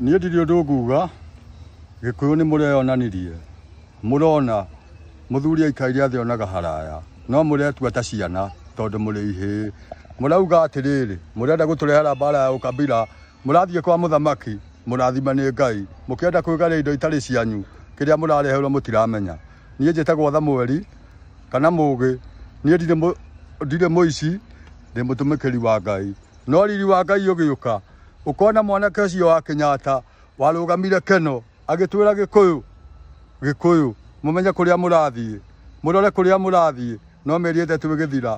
Nie Di do Google ge kune mulé an nani die. Mona moduli e kaide an naga haraya. No mulé watasi yana to de mulé ihe. Mula uga atelele, mulé da gutule hala bala ya ukabila, mulá di e kwa muda maki, mulá di mani e gai. Mokia da kuegale ido itali si anyu, kiri ya mulá ale heulo mutila amenya. Nie jeta kwa wadha mweli, kana mwge, nie dide moisi, de mutume keli wagai. Noa li li wagai yoke yoka, ukona mwanake ũcio wa Kenyatta warũgamire keno agĩtwĩra gĩkũyũ gĩkũyũ mũmenye kũrĩa mũrathiĩ mũrore kũrĩa mũrathiĩ no merĩte twĩgĩthira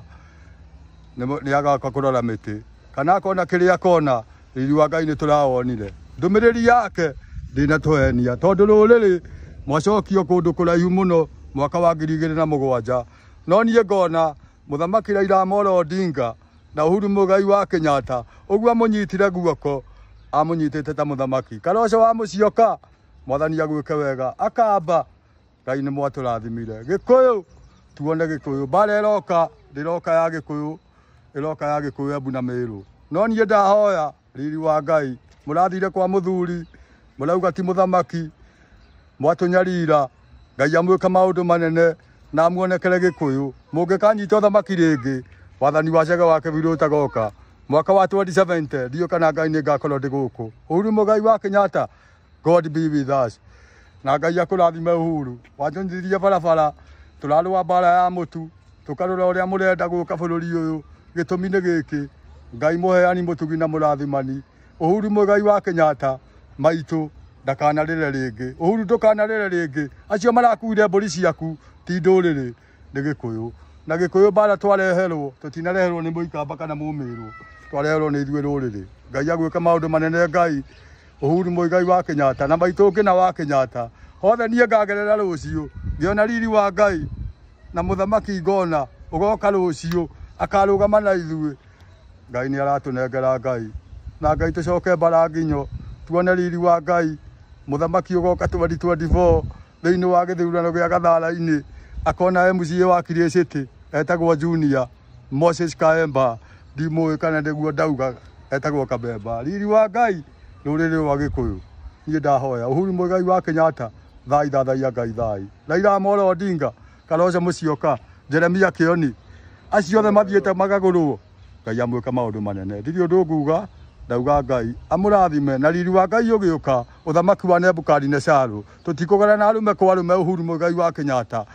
nĩ agaka kũrora mĩtĩ kana akona kĩrĩa akona riri wa Ngai nĩ tũrawonire ndũmĩrĩri yake ndĩnatũhenia tondũ rũrĩrĩ mwacokio kũndũ kũraihu mũno mwaka wa ngiri igĩrĩ na mũgwanja no niĩ ngona mũthamaki Raila Amolo Odinga na uhuru mugai wa kenyata uguo amunyitire guoko amunyitite ta muthamaki karoco wa mucioka mwathani agwike wega akamba ngai nä mwatårathimire gikuyu tuone roka ndä ya gikuyu iroka ya gikuyu kå na mä no ndahoya riri wa ngai må kwa muthuri murauga ti må thamaki nyarira ngai amwä ka maå ndå manene na muonekere gä kå yå må å thamaki rä ngä wathani wa cege wake biru tagoka mwaka wa 2070 ndio kana ngai nä ngakorwo ndä gå kå å ru wa kenyatta god be with us na ngai akå rathime å huru wanjonithirie barabara tå rarå wa mbara ya må tu tå karora å rä a må renda gå ka bå rå ri å yå gä tå mi nä gä kä ngai må heani må tugi na må rathimani å huru må gai wa kenyatta maitå ndakanarä re rä ngä å huru ndå acio marakuire mbå ciaku ti ndå rä rä na gä kå yå mbara twareherwo tå tinareherwo nä må na kana mumä rwo twareherwo nä ithuä rå rä rä ngai agwä ka maå ndå manene ngai å huru må igai wa kenyatta na maitå ngä na wa kenyatta hothe niä ngagerera rå ciå ngäona riri wa ngai na må thamaki ngona å goka rå ciå akarå gama na ithuä ngai nä aratå nengera ngai na ngai tå coke mbara nginyo tuone riri wa ngai må thamaki å goka twari twari thä inä wa gä thurano gä a gathara-inä akona e muciä wa kiriciti etagwo junia moses kaemba ndimå ä kana ndäguo ndauga etagwo kabemba riri wa ngai rå rä rä rwa gä kå yå niä ndahoya å huri wa kenyatta thai thathaia ngai thai raira mora odinga karoce må cioka jeremia kä oni acio othe mathiä te magagå rwo ngai amwä ka maå ndå manene ndirä å ndå nguga ndauga ngai amå na riri wa ngai å gä å ka å thamaki wa nebukadinecaro tå gara na arå kwa arå me å huru wa kenyatta